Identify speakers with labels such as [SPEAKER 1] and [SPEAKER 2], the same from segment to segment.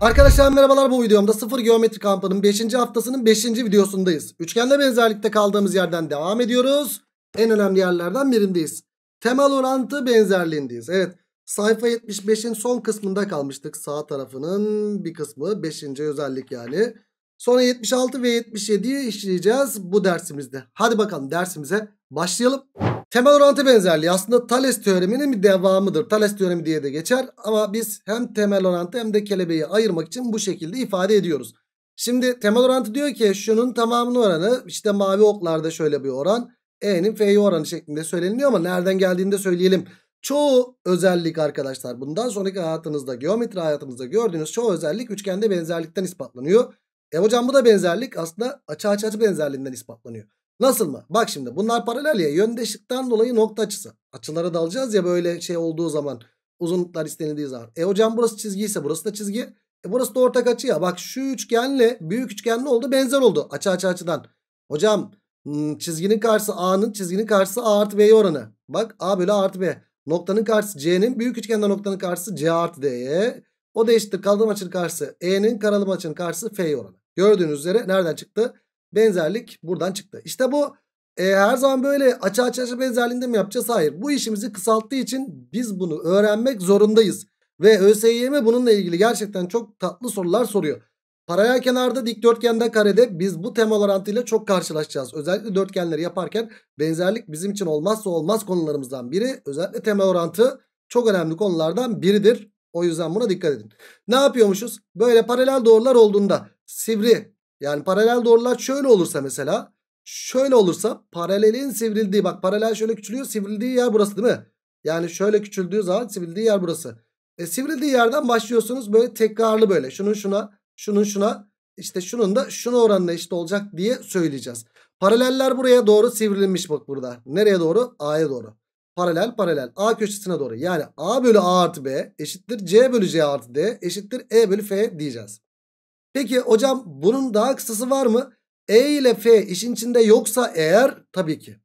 [SPEAKER 1] Arkadaşlar merhabalar bu videomda sıfır geometri kampının 5. haftasının 5. videosundayız. Üçgenle benzerlikte kaldığımız yerden devam ediyoruz. En önemli yerlerden birindeyiz. Temel orantı benzerliğindeyiz. Evet sayfa 75'in son kısmında kalmıştık. Sağ tarafının bir kısmı 5. özellik yani. Sonra 76 ve 77'yi işleyeceğiz bu dersimizde. Hadi bakalım dersimize başlayalım. Temel orantı benzerliği aslında Thales teoreminin bir devamıdır. Thales teoremi diye de geçer ama biz hem temel orantı hem de kelebeği ayırmak için bu şekilde ifade ediyoruz. Şimdi temel orantı diyor ki şunun tamamının oranı işte mavi oklarda şöyle bir oran. E'nin f'yi oranı şeklinde söyleniyor ama nereden geldiğini de söyleyelim. Çoğu özellik arkadaşlar bundan sonraki hayatınızda geometri hayatınızda gördüğünüz çoğu özellik üçgende benzerlikten ispatlanıyor. E hocam bu da benzerlik aslında açı açı açı benzerliğinden ispatlanıyor. Nasıl mı? Bak şimdi bunlar paralel ya yöndeşlikten dolayı nokta açısı. Açılara da alacağız ya böyle şey olduğu zaman uzunluklar istenildiği zaman. E hocam burası çizgiyse burası da çizgi. E burası da ortak açı ya. Bak şu üçgenle büyük üçgen ne oldu? Benzer oldu açı açı açıdan. Hocam hmm, çizginin karşısı A'nın çizginin karşısı A artı B'ye oranı. Bak A bölü A artı B. Noktanın karşısı C'nin büyük üçgende noktanın karşısı C artı D'ye. O da eşittir kalın açının karşısı E'nin karalım açının karşısı F'ye oranı. Gördüğünüz üzere nereden çıktı? Benzerlik buradan çıktı. İşte bu e, her zaman böyle açı açı açı benzerliğinde mi yapacağız? Hayır. Bu işimizi kısalttığı için biz bunu öğrenmek zorundayız. Ve ÖSYM bununla ilgili gerçekten çok tatlı sorular soruyor. Paralel kenarda dikdörtgende karede biz bu tema orantıyla çok karşılaşacağız. Özellikle dörtgenleri yaparken benzerlik bizim için olmazsa olmaz konularımızdan biri. Özellikle temel orantı çok önemli konulardan biridir. O yüzden buna dikkat edin. Ne yapıyormuşuz? Böyle paralel doğrular olduğunda sivri yani paralel doğrular şöyle olursa mesela. Şöyle olursa paralelin sivrildiği bak paralel şöyle küçülüyor sivrildiği yer burası değil mi? Yani şöyle küçüldüğü zaman sivrildiği yer burası. E, sivrildiği yerden başlıyorsunuz böyle tekrarlı böyle. Şunun şuna, şunun şuna, işte şunun da şunun oranla eşit olacak diye söyleyeceğiz. Paraleller buraya doğru sivrilmiş bak burada. Nereye doğru? A'ya doğru. Paralel paralel A köşesine doğru. Yani A bölü A artı B eşittir C bölü C artı D eşittir E bölü F diyeceğiz. Peki hocam bunun daha kısası var mı? E ile F işin içinde yoksa eğer tabii ki.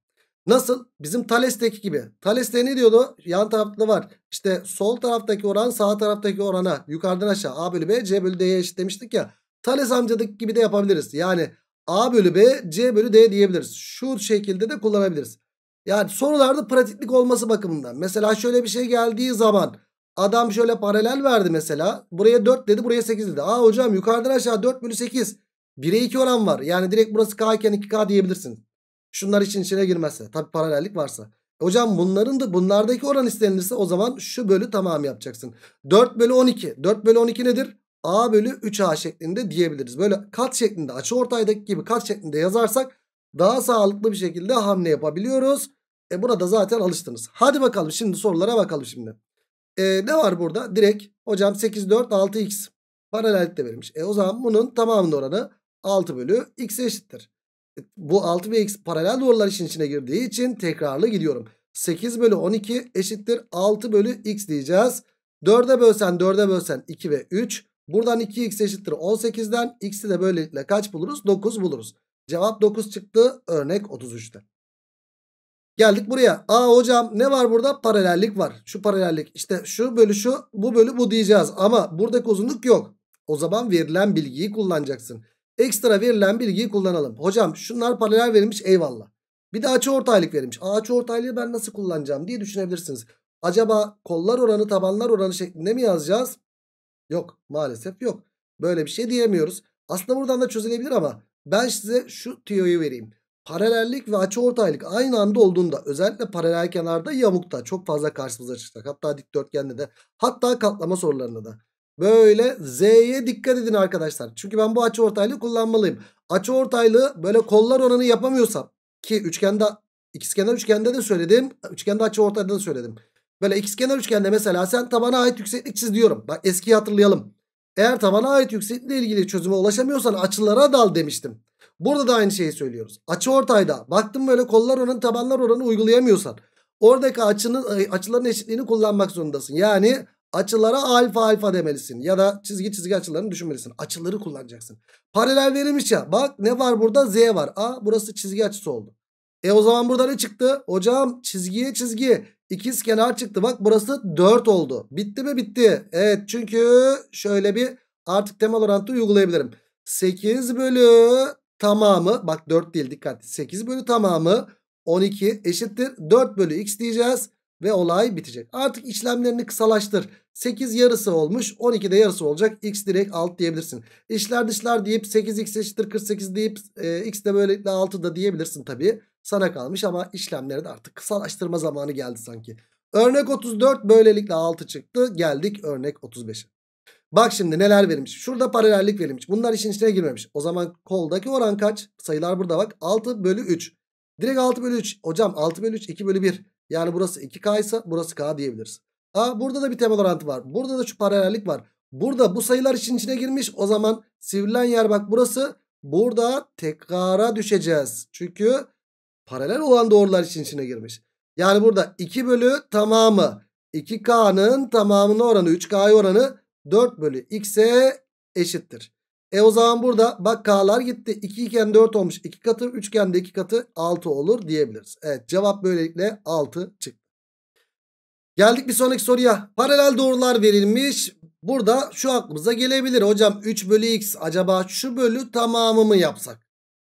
[SPEAKER 1] Nasıl? Bizim Thales'teki gibi. Thales'te ne diyordu? Yan tarafta var. İşte sol taraftaki oran sağ taraftaki orana yukarıdan aşağı A bölü B C bölü D'ye eşit demiştik ya. Thales amcadaki gibi de yapabiliriz. Yani A bölü B C bölü D diyebiliriz. Şu şekilde de kullanabiliriz. Yani sorularda pratiklik olması bakımından. Mesela şöyle bir şey geldiği zaman Adam şöyle paralel verdi mesela. Buraya 4 dedi buraya 8 dedi. Aa hocam yukarıdan aşağı 4 bölü 8. 1'e 2 oran var. Yani direkt burası K iken 2K diyebilirsiniz. Şunlar için içine girmezse. Tabi paralellik varsa. Hocam bunların da bunlardaki oran istenilirse o zaman şu bölü tamam yapacaksın. 4 bölü 12. 4 bölü 12 nedir? A bölü 3A şeklinde diyebiliriz. Böyle kat şeklinde açı ortaydaki gibi kat şeklinde yazarsak daha sağlıklı bir şekilde hamle yapabiliyoruz. E buna da zaten alıştınız. Hadi bakalım şimdi sorulara bakalım şimdi. E, ne var burada? Direkt hocam 8 4 6x paralellik verilmiş. E o zaman bunun tamamının oranı 6 bölü x eşittir. E, bu 6 ve x paralel doğrular işin içine girdiği için tekrarlı gidiyorum. 8 bölü 12 eşittir 6 bölü x diyeceğiz. 4'e bölsen 4'e bölsen 2 ve 3. Buradan 2x eşittir 18'den x'i de böylelikle kaç buluruz? 9 buluruz. Cevap 9 çıktı örnek 33'te. Geldik buraya. Aa hocam ne var burada? Paralellik var. Şu paralellik. İşte şu bölü şu, bu bölü bu diyeceğiz. Ama buradaki uzunluk yok. O zaman verilen bilgiyi kullanacaksın. Ekstra verilen bilgiyi kullanalım. Hocam şunlar paralel verilmiş eyvallah. Bir de açı ortaylık verilmiş. Aa, açı ortaylığı ben nasıl kullanacağım diye düşünebilirsiniz. Acaba kollar oranı tabanlar oranı şeklinde mi yazacağız? Yok maalesef yok. Böyle bir şey diyemiyoruz. Aslında buradan da çözülebilir ama ben size şu tüyoyu vereyim paralellik ve açıortaylık aynı anda olduğunda özellikle paralel kenarda yamukta çok fazla karşımıza çıkacak. Hatta dikdörtgende de hatta katlama sorularında da. Böyle Z'ye dikkat edin arkadaşlar. Çünkü ben bu açıortaylığı kullanmalıyım. Açıortaylığı böyle kollar oranı yapamıyorsam ki üçgende ikizkenar üçgende de söyledim. Üçgende açıortayda da söyledim. Böyle ikizkenar üçgende mesela sen tabana ait yükseklik çiz diyorum. Bak eskiyi hatırlayalım. Eğer tabana ait yükseklikle ilgili çözüme ulaşamıyorsan açılara dal demiştim. Burada da aynı şeyi söylüyoruz. Açı ortayda baktım böyle kollar oranı tabanlar oranı uygulayamıyorsan oradaki açının e, açıların eşitliğini kullanmak zorundasın. Yani açılara alfa alfa demelisin ya da çizgi çizgi açılarını düşünmelisin. Açıları kullanacaksın. Paralel verilmiş ya bak ne var burada z var. A burası çizgi açısı oldu. E o zaman burada ne çıktı? Hocam çizgiye çizgi ikiz kenar çıktı. Bak burası 4 oldu. Bitti mi? Bitti. Evet çünkü şöyle bir artık temel orantı uygulayabilirim. 8 bölü tamamı bak 4 değil dikkat 8 bölü tamamı 12 eşittir 4 bölü x diyeceğiz ve olay bitecek. Artık işlemlerini kısalaştır. 8 yarısı olmuş 12 de yarısı olacak x direkt alt diyebilirsin. İşler dışlar deyip 8x eşittir 48 deyip e, x de böylelikle 6 da diyebilirsin tabi. Sana kalmış ama işlemleri de artık kısalaştırma zamanı geldi sanki. Örnek 34 böylelikle 6 çıktı geldik örnek 35'e. Bak şimdi neler verilmiş. Şurada paralellik verilmiş. Bunlar işin içine girmemiş. O zaman koldaki oran kaç? Sayılar burada bak. 6 bölü 3. Direkt 6 bölü 3. Hocam 6 bölü 3 2 bölü 1. Yani burası 2K ise burası K diyebiliriz. Aa, burada da bir temel orantı var. Burada da şu paralellik var. Burada bu sayılar işin içine girmiş. O zaman sivrilen yer bak burası. Burada tekrara düşeceğiz. Çünkü paralel olan doğrular işin içine girmiş. Yani burada 2 bölü tamamı 2K'nın tamamına oranı 3K'ya oranı 4 bölü x'e eşittir. E o zaman burada bak k'lar gitti. 2 iken 4 olmuş 2 katı. 3 iken de 2 katı 6 olur diyebiliriz. Evet cevap böylelikle 6 çıktı. Geldik bir sonraki soruya. Paralel doğrular verilmiş. Burada şu aklımıza gelebilir. Hocam 3 bölü x acaba şu bölü tamamı mı yapsak?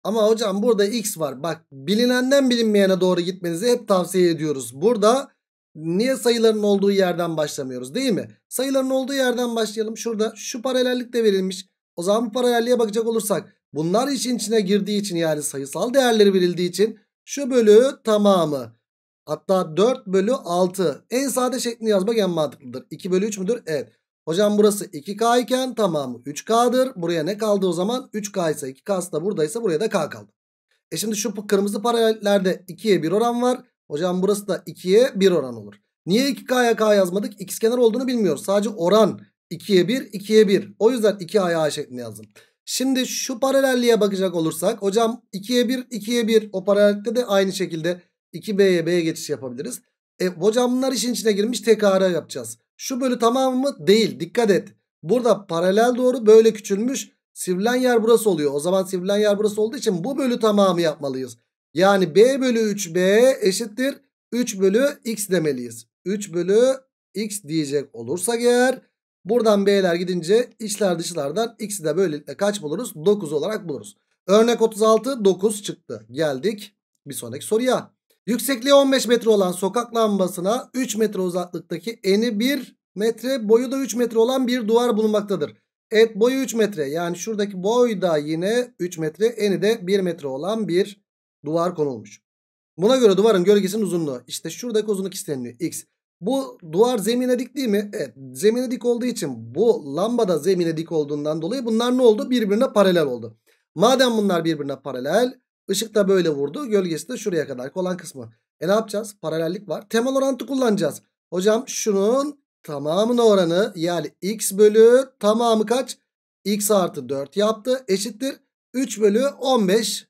[SPEAKER 1] Ama hocam burada x var. Bak bilinenden bilinmeyene doğru gitmenizi hep tavsiye ediyoruz. Burada Niye sayıların olduğu yerden başlamıyoruz değil mi? Sayıların olduğu yerden başlayalım. Şurada şu paralellik de verilmiş. O zaman bu paralelliğe bakacak olursak bunlar işin içine girdiği için yani sayısal değerleri verildiği için şu bölü tamamı hatta 4 bölü 6 en sade şeklini yazmak en mantıklıdır. 2 bölü 3 müdür? Evet. Hocam burası 2K iken tamamı 3K'dır. Buraya ne kaldı o zaman? 3K ise 2K'sı da buradaysa buraya da K kaldı. E şimdi şu kırmızı paralellerde 2'ye 1 oran var. Hocam burası da 2'ye 1 oran olur. Niye 2K'ya K yazmadık? X kenar olduğunu bilmiyoruz. Sadece oran 2'ye 1, 2'ye 1. O yüzden 2A'ya A şeklinde yazdım. Şimdi şu paralelliğe bakacak olursak. Hocam 2'ye 1, 2'ye 1. O paralellikte de aynı şekilde 2B'ye B'ye geçiş yapabiliriz. E, hocam bunlar işin içine girmiş tekrara yapacağız. Şu bölü tamam mı? Değil. Dikkat et. Burada paralel doğru böyle küçülmüş. Sivrilen yer burası oluyor. O zaman sivrilen yer burası olduğu için bu bölü tamamı yapmalıyız. Yani b bölü 3b eşittir 3 bölü x demeliyiz. 3 bölü x diyecek olursak eğer buradan b'ler gidince içler dışlardan x'i de böylelikle kaç buluruz? 9 olarak buluruz. Örnek 36 9 çıktı. Geldik bir sonraki soruya. Yüksekliği 15 metre olan sokak lambasına 3 metre uzaklıktaki eni 1 metre boyu da 3 metre olan bir duvar bulunmaktadır. Evet boyu 3 metre yani şuradaki boy da yine 3 metre eni de 1 metre olan bir duvar konulmuş. Buna göre duvarın gölgesinin uzunluğu. İşte şuradaki uzunluk isteniliyor. X. Bu duvar zemine dik değil mi? Evet. Zemine dik olduğu için bu da zemine dik olduğundan dolayı bunlar ne oldu? Birbirine paralel oldu. Madem bunlar birbirine paralel. ışık da böyle vurdu. Gölgesi de şuraya kadar olan kısmı. E ne yapacağız? Paralellik var. Temel orantı kullanacağız. Hocam şunun tamamına oranı yani x bölü tamamı kaç? x artı 4 yaptı. Eşittir 3 bölü 15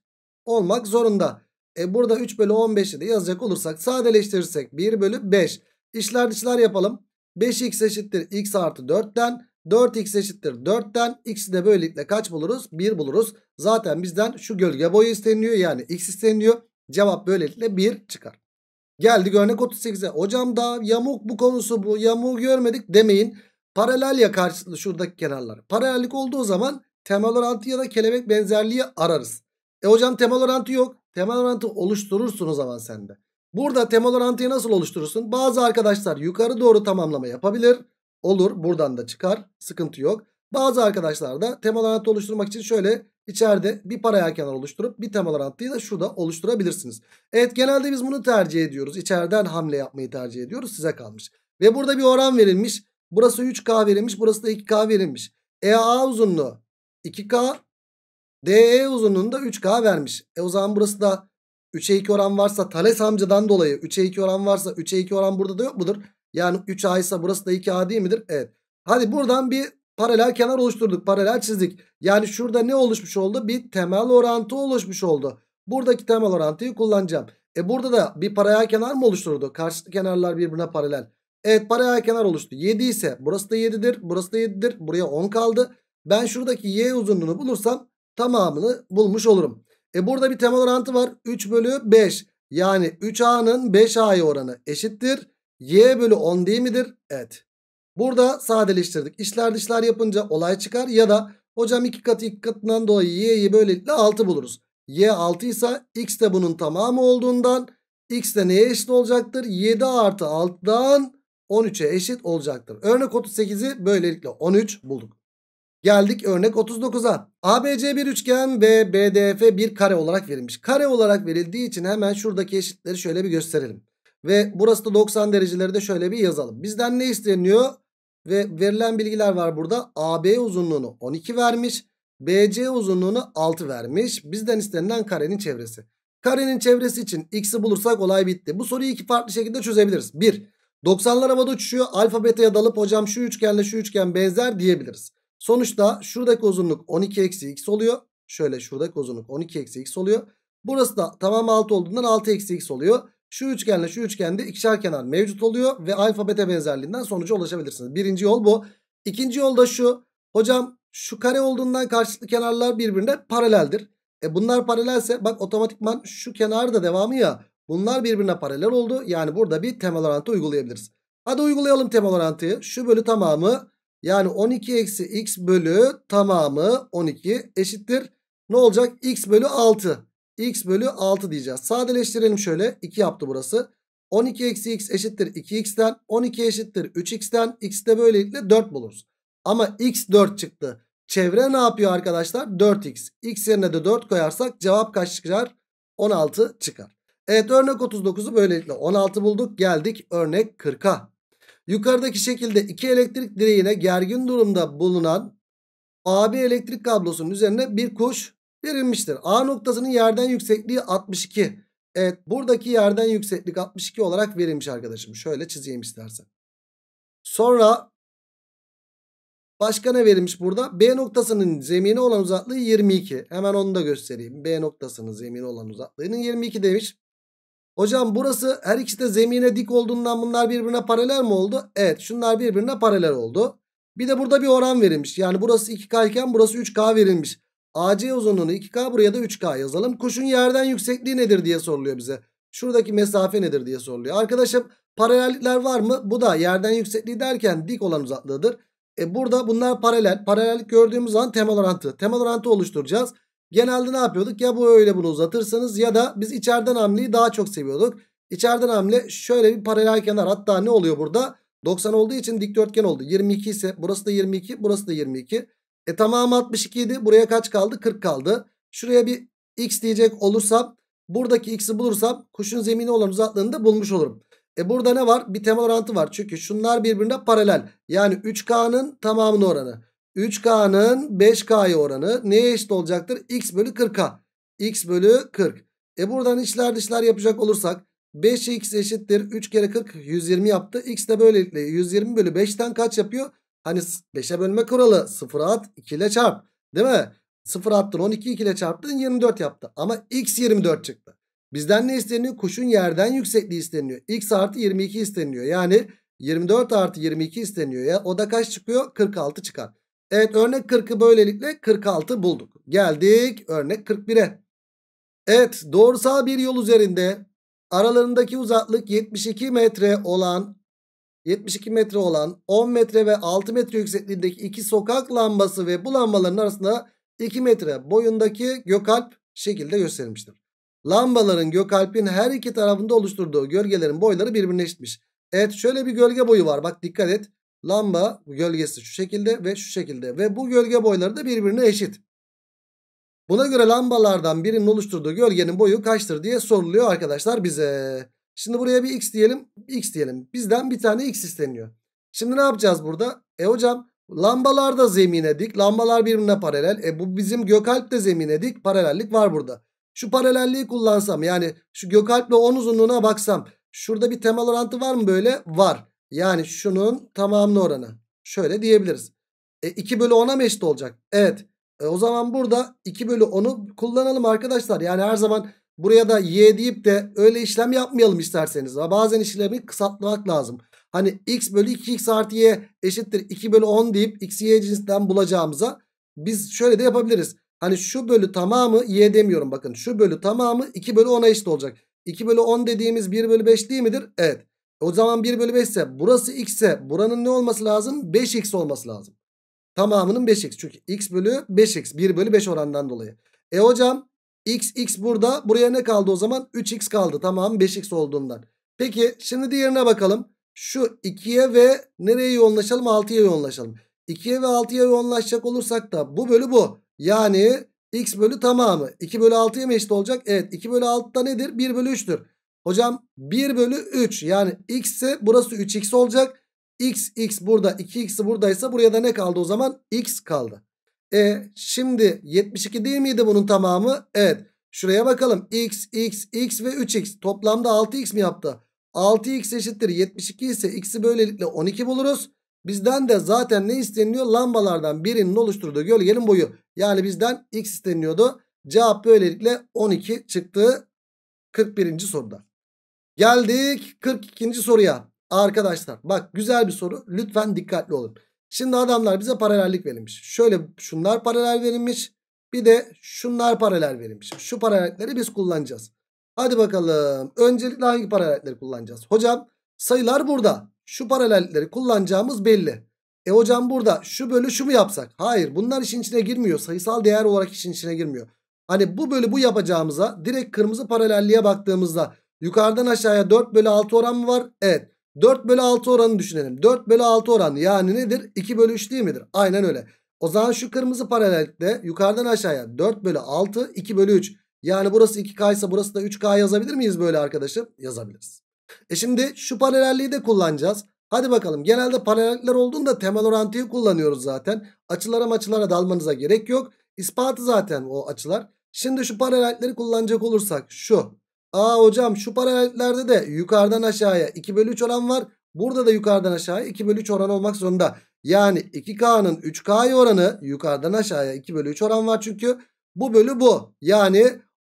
[SPEAKER 1] olmak zorunda. E burada 3 bölü 15'i de yazacak olursak sadeleştirirsek 1 bölü 5. İşler dışlar yapalım. 5x eşittir x artı 4'ten 4x eşittir 4'ten x'i de böylelikle kaç buluruz? 1 buluruz. Zaten bizden şu gölge boyu isteniliyor yani x isteniliyor. Cevap böylelikle 1 çıkar. Geldi. örnek 38'e. Hocam da yamuk bu konusu bu yamuğu görmedik demeyin. Paralel ya karşılıklı şuradaki kenarlar. Paralellik olduğu zaman temel orantı ya da kelebek benzerliği ararız. E hocam temel orantı yok. Temel orantı oluşturursun o zaman sende. Burada temel orantıyı nasıl oluşturursun? Bazı arkadaşlar yukarı doğru tamamlama yapabilir. Olur buradan da çıkar. Sıkıntı yok. Bazı arkadaşlar da temel orantı oluşturmak için şöyle içeride bir paralel kenar oluşturup bir temel orantıyı da şurada oluşturabilirsiniz. Evet genelde biz bunu tercih ediyoruz. İçeriden hamle yapmayı tercih ediyoruz. Size kalmış. Ve burada bir oran verilmiş. Burası 3K verilmiş. Burası da 2K verilmiş. EA uzunluğu 2K DE uzunluğunda 3K vermiş. E o zaman burası da 3'e 2 oran varsa Thales amcadan dolayı 3'e 2 oran varsa 3'e 2 oran burada da yok mudur? Yani 3A ise burası da 2A değil midir? Evet. Hadi buradan bir paralel kenar oluşturduk. Paralel çizdik. Yani şurada ne oluşmuş oldu? Bir temel orantı oluşmuş oldu. Buradaki temel orantıyı kullanacağım. E burada da bir paralel kenar mı oluşturdu? Karşı kenarlar birbirine paralel. Evet paralel kenar oluştu. 7 ise burası da 7'dir. Burası da 7'dir. Buraya 10 kaldı. Ben şuradaki y uzunluğunu bulursam tamamını bulmuş olurum. E burada bir temel orantı var. 3 bölü 5 yani 3A'nın 5A'ya oranı eşittir. Y bölü 10 değil midir? Evet. Burada sadeleştirdik. İşler dışlar yapınca olay çıkar ya da hocam iki katı iki katından dolayı y'yi böylelikle 6 buluruz. y 6 ise x de bunun tamamı olduğundan x de neye eşit olacaktır? 7 artı 6'dan 13'e eşit olacaktır. Örnek 38'i böylelikle 13 bulduk. Geldik örnek 39'a. ABC bir üçgen ve BDF bir kare olarak verilmiş. Kare olarak verildiği için hemen şuradaki eşitleri şöyle bir gösterelim. Ve burası da 90 dereceleri de şöyle bir yazalım. Bizden ne isteniyor? Ve verilen bilgiler var burada. AB uzunluğunu 12 vermiş. BC uzunluğunu 6 vermiş. Bizden istenilen karenin çevresi. Karenin çevresi için x'i bulursak olay bitti. Bu soruyu iki farklı şekilde çözebiliriz. 1. 90'lar havada uçuşuyor. Alfa beta'ya dalıp hocam şu üçgenle şu üçgen benzer diyebiliriz. Sonuçta şuradaki uzunluk 12 eksi x oluyor. Şöyle şuradaki uzunluk 12 eksi x oluyor. Burası da tamam 6 olduğundan 6 eksi x oluyor. Şu üçgenle şu üçgende ikişer kenar mevcut oluyor ve alfabete benzerliğinden sonuca ulaşabilirsiniz. Birinci yol bu. İkinci yol da şu. Hocam şu kare olduğundan karşılıklı kenarlar birbirine paraleldir. E bunlar paralelse bak otomatikman şu kenar da devamı ya. Bunlar birbirine paralel oldu. Yani burada bir temel orantı uygulayabiliriz. Hadi uygulayalım temel orantıyı. Şu bölü tamamı yani 12 eksi x bölü tamamı 12 eşittir. Ne olacak? x bölü 6. x bölü 6 diyeceğiz. Sadeleştirelim şöyle. 2 yaptı burası. 12 eksi x eşittir 2x'ten. 12 eşittir 3x'ten. x de böylelikle 4 buluruz. Ama x 4 çıktı. Çevre ne yapıyor arkadaşlar? 4x. x yerine de 4 koyarsak cevap kaç çıkar? 16 çıkar. Evet örnek 39'u böylelikle 16 bulduk. Geldik örnek 40'a. Yukarıdaki şekilde iki elektrik direğine gergin durumda bulunan AB elektrik kablosunun üzerine bir kuş verilmiştir. A noktasının yerden yüksekliği 62. Evet buradaki yerden yükseklik 62 olarak verilmiş arkadaşım. Şöyle çizeyim istersen. Sonra başka ne verilmiş burada? B noktasının zemini olan uzaklığı 22. Hemen onu da göstereyim. B noktasının zemini olan uzaklığının 22 demiş. Hocam burası her ikisi de zemine dik olduğundan bunlar birbirine paralel mi oldu? Evet şunlar birbirine paralel oldu. Bir de burada bir oran verilmiş. Yani burası 2K iken burası 3K verilmiş. AC uzunluğunu 2K buraya da 3K yazalım. Kuşun yerden yüksekliği nedir diye soruluyor bize. Şuradaki mesafe nedir diye soruluyor. Arkadaşım paralellikler var mı? Bu da yerden yüksekliği derken dik olan uzaklığıdır. E burada bunlar paralel. Paralellik gördüğümüz zaman temel orantı. Temel orantı oluşturacağız. Genelde ne yapıyorduk? Ya bu öyle bunu uzatırsanız ya da biz içeriden hamleyi daha çok seviyorduk. İçeriden hamle şöyle bir paralel kenar. Hatta ne oluyor burada? 90 olduğu için dikdörtgen oldu. 22 ise burası da 22, burası da 22. E tamamı 62 idi. Buraya kaç kaldı? 40 kaldı. Şuraya bir x diyecek olursam buradaki x'i bulursam kuşun zemini olan uzaklığını da bulmuş olurum. E burada ne var? Bir temel orantı var. Çünkü şunlar birbirine paralel. Yani 3K'nın tamamının oranı. 3K'nın 5K'ya oranı neye eşit olacaktır? X bölü 40 X bölü 40. E buradan içler dışlar yapacak olursak 5x eşittir 3 kere 40 120 yaptı. X de böylelikle 120 bölü 5'ten kaç yapıyor? Hani 5'e bölme kuralı 0 at 2 ile çarp değil mi? 0 attın 12 2 ile çarptın 24 yaptı. Ama x 24 çıktı. Bizden ne isteniyor? Kuşun yerden yüksekliği isteniyor. x artı 22 isteniyor. Yani 24 artı 22 isteniyor ya. O da kaç çıkıyor? 46 çıkar. Evet örnek 40'ı böylelikle 46 bulduk. Geldik örnek 41'e. Evet doğrusal bir yol üzerinde aralarındaki uzaklık 72 metre olan 72 metre olan 10 metre ve 6 metre yüksekliğindeki iki sokak lambası ve bu lambaların arasında 2 metre boyundaki gökalp şekilde gösterilmiştir. Lambaların gökalpin her iki tarafında oluşturduğu gölgelerin boyları birbirine eşitmiş. Evet şöyle bir gölge boyu var bak dikkat et. Lamba gölgesi şu şekilde ve şu şekilde. Ve bu gölge boyları da birbirine eşit. Buna göre lambalardan birinin oluşturduğu gölgenin boyu kaçtır diye soruluyor arkadaşlar bize. Şimdi buraya bir x diyelim. X diyelim. Bizden bir tane x isteniyor. Şimdi ne yapacağız burada? E hocam lambalar da zemine dik. Lambalar birbirine paralel. E bu bizim Gökalp de zemine dik. Paralellik var burada. Şu paralelliği kullansam yani şu Gökalp'le on uzunluğuna baksam. Şurada bir temel orantı var mı böyle? Var. Yani şunun tamamını oranı. Şöyle diyebiliriz. E, 2 bölü 10'a mı eşit olacak? Evet. E, o zaman burada 2 bölü 10'u kullanalım arkadaşlar. Yani her zaman buraya da y deyip de öyle işlem yapmayalım isterseniz. Ama bazen işlemi kısaltmak lazım. Hani x bölü 2x artı y eşittir 2 bölü 10 deyip x y cinsinden bulacağımıza biz şöyle de yapabiliriz. Hani şu bölü tamamı y demiyorum bakın. Şu bölü tamamı 2 bölü 10'a eşit olacak. 2 bölü 10 dediğimiz 1 bölü 5 değil midir? Evet. O zaman 1 bölü 5 ise burası x ise buranın ne olması lazım? 5x olması lazım. Tamamının 5x. Çünkü x bölü 5x. 1 bölü 5 oranından dolayı. E hocam x x burada. Buraya ne kaldı o zaman? 3x kaldı. Tamam 5x olduğundan. Peki şimdi diğerine bakalım. Şu 2'ye ve nereye yoğunlaşalım? 6'ya yoğunlaşalım. 2'ye ve 6'ya yoğunlaşacak olursak da bu bölü bu. Yani x bölü tamamı. 2 bölü 6'ya mı eşit olacak? Evet 2 bölü 6 nedir? 1 bölü 3'tür. Hocam 1 bölü 3 yani x ise burası 3x olacak. x x burada 2x buradaysa buraya da ne kaldı o zaman? x kaldı. E şimdi 72 değil miydi bunun tamamı? Evet. Şuraya bakalım. x, x, x ve 3x. Toplamda 6x mi yaptı? 6x eşittir 72 ise x'i böylelikle 12 buluruz. Bizden de zaten ne isteniyor Lambalardan birinin oluşturduğu gölgenin boyu. Yani bizden x isteniyordu. Cevap böylelikle 12 çıktı 41. soruda. Geldik 42. soruya. Arkadaşlar bak güzel bir soru. Lütfen dikkatli olun. Şimdi adamlar bize paralellik verilmiş. Şöyle şunlar paralel verilmiş. Bir de şunlar paralel verilmiş. Şu paralellikleri biz kullanacağız. Hadi bakalım. Öncelikle hangi paralellikleri kullanacağız? Hocam sayılar burada. Şu paralellikleri kullanacağımız belli. E hocam burada şu bölü şu mu yapsak? Hayır bunlar işin içine girmiyor. Sayısal değer olarak işin içine girmiyor. Hani bu bölü bu yapacağımıza direkt kırmızı paralelliğe baktığımızda Yukarıdan aşağıya 4 bölü 6 oran mı var? Evet. 4 bölü 6 oranı düşünelim. 4 bölü 6 oran yani nedir? 2 bölü 3 değil midir? Aynen öyle. O zaman şu kırmızı paralellikte yukarıdan aşağıya 4 bölü 6 2 bölü 3. Yani burası 2K ise burası da 3K yazabilir miyiz böyle arkadaşım? Yazabiliriz. E şimdi şu paralelliği de kullanacağız. Hadi bakalım genelde paralellikler olduğunda temel orantıyı kullanıyoruz zaten. Açılara açılara dalmanıza gerek yok. İspatı zaten o açılar. Şimdi şu paralellikleri kullanacak olursak şu Aa hocam şu paralellerde de yukarıdan aşağıya 2 bölü 3 oran var. Burada da yukarıdan aşağıya 2 bölü 3 oran olmak zorunda. Yani 2K'nın 3K'ya oranı yukarıdan aşağıya 2 bölü 3 oran var çünkü. Bu bölü bu. Yani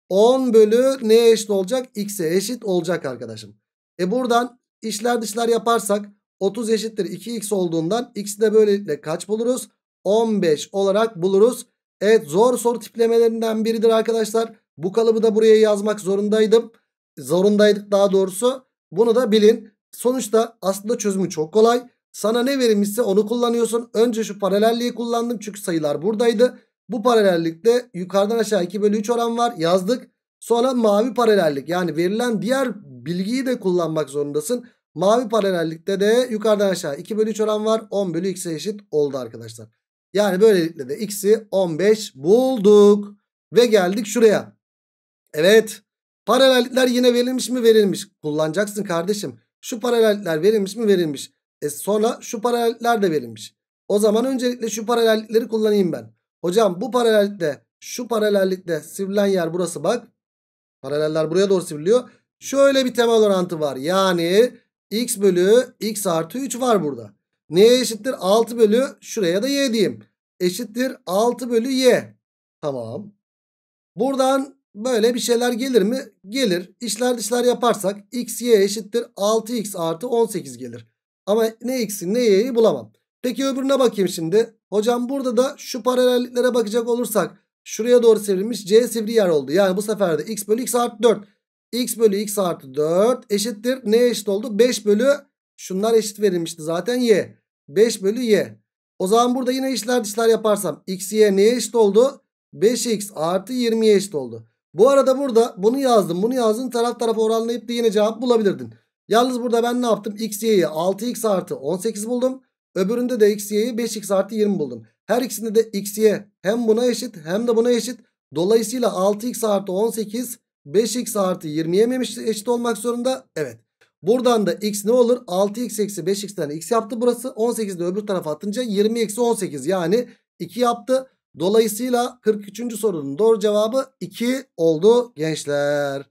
[SPEAKER 1] 10 bölü neye eşit olacak? X'e eşit olacak arkadaşım. E buradan işler dışlar yaparsak 30 eşittir 2X olduğundan X'i de böylelikle kaç buluruz? 15 olarak buluruz. Evet zor soru tiplemelerinden biridir arkadaşlar. Bu kalıbı da buraya yazmak zorundaydım. Zorundaydık daha doğrusu. Bunu da bilin. Sonuçta aslında çözümü çok kolay. Sana ne verilmişse onu kullanıyorsun. Önce şu paralelliği kullandım çünkü sayılar buradaydı. Bu paralellikte yukarıdan aşağı 2 bölü 3 oran var yazdık. Sonra mavi paralellik yani verilen diğer bilgiyi de kullanmak zorundasın. Mavi paralellikte de yukarıdan aşağı 2 bölü 3 oran var. 10 bölü x'e eşit oldu arkadaşlar. Yani böylelikle de x'i 15 bulduk. Ve geldik şuraya. Evet. Paralellikler yine verilmiş mi? Verilmiş. Kullanacaksın kardeşim. Şu paralellikler verilmiş mi? Verilmiş. E sonra şu paralellikler de verilmiş. O zaman öncelikle şu paralellikleri kullanayım ben. Hocam bu paralellikte şu paralellikte sivrilen yer burası bak. Paraleller buraya doğru sivriliyor. Şöyle bir temel orantı var. Yani x bölü x artı 3 var burada. Neye eşittir? 6 bölü şuraya da y diyeyim. Eşittir 6 bölü y. Tamam. Buradan Böyle bir şeyler gelir mi? Gelir. İşler dışlar yaparsak x y eşittir 6x artı 18 gelir. Ama ne x'i ne y'yi bulamam. Peki öbürüne bakayım şimdi. Hocam burada da şu paralelliklere bakacak olursak şuraya doğru sivrilmiş c sivri yer oldu. Yani bu sefer de x bölü x artı 4. x bölü x artı 4 eşittir. Ne eşit oldu? 5 bölü şunlar eşit verilmişti zaten y. 5 bölü y. O zaman burada yine işler dışlar yaparsam x y neye eşit oldu? 5x artı 20'ye eşit oldu. Bu arada burada bunu yazdım bunu yazdın taraf tarafa oranlayıp da yine cevap bulabilirdin. Yalnız burada ben ne yaptım? X, Y'yi 6x artı 18 buldum. Öbüründe de X, Y'yi 5x artı 20 buldum. Her ikisinde de X, Y hem buna eşit hem de buna eşit. Dolayısıyla 6x artı 18 5x artı 20'ye mi eşit olmak zorunda? Evet. Buradan da x ne olur? 6x eksi 5x'ten x yaptı burası. 18'de öbür tarafa atınca 20 eksi 18 yani 2 yaptı. Dolayısıyla 43. sorunun doğru cevabı 2 oldu gençler.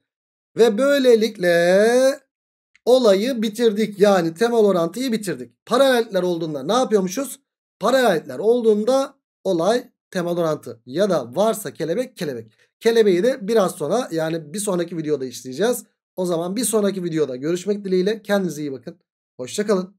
[SPEAKER 1] Ve böylelikle olayı bitirdik. Yani temel orantıyı bitirdik. Paralelitler olduğunda ne yapıyormuşuz? Paralelitler olduğunda olay temel orantı ya da varsa kelebek kelebek. Kelebeği de biraz sonra yani bir sonraki videoda işleyeceğiz. O zaman bir sonraki videoda görüşmek dileğiyle kendinize iyi bakın. Hoşçakalın.